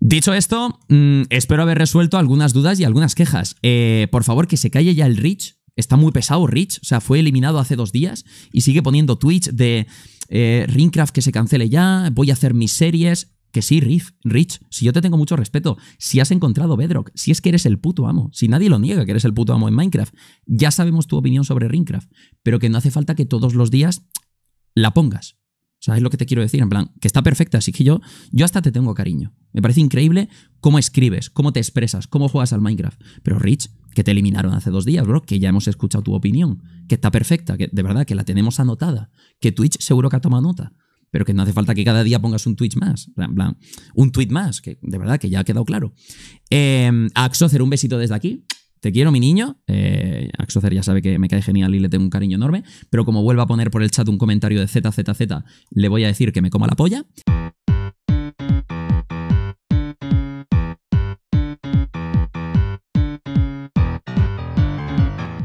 Dicho esto, mm, espero haber resuelto algunas dudas y algunas quejas. Eh, por favor, que se calle ya el Rich. Está muy pesado Rich. O sea, fue eliminado hace dos días y sigue poniendo tweets de eh, Ringcraft que se cancele ya, voy a hacer mis series. Que sí, Rich, Rich, si yo te tengo mucho respeto, si has encontrado Bedrock, si es que eres el puto amo, si nadie lo niega que eres el puto amo en Minecraft, ya sabemos tu opinión sobre Ringcraft, pero que no hace falta que todos los días la pongas. O sea, es lo que te quiero decir, en plan, que está perfecta, así que yo, yo hasta te tengo cariño. Me parece increíble cómo escribes, cómo te expresas, cómo juegas al Minecraft. Pero Rich, que te eliminaron hace dos días, bro, que ya hemos escuchado tu opinión, que está perfecta, que de verdad que la tenemos anotada, que Twitch seguro que ha tomado nota, pero que no hace falta que cada día pongas un Twitch más, un tweet más, que de verdad que ya ha quedado claro. Eh, Axocer, un besito desde aquí. Te quiero, mi niño. Eh, ya sabe que me cae genial y le tengo un cariño enorme. Pero como vuelva a poner por el chat un comentario de ZZZ, le voy a decir que me coma la polla.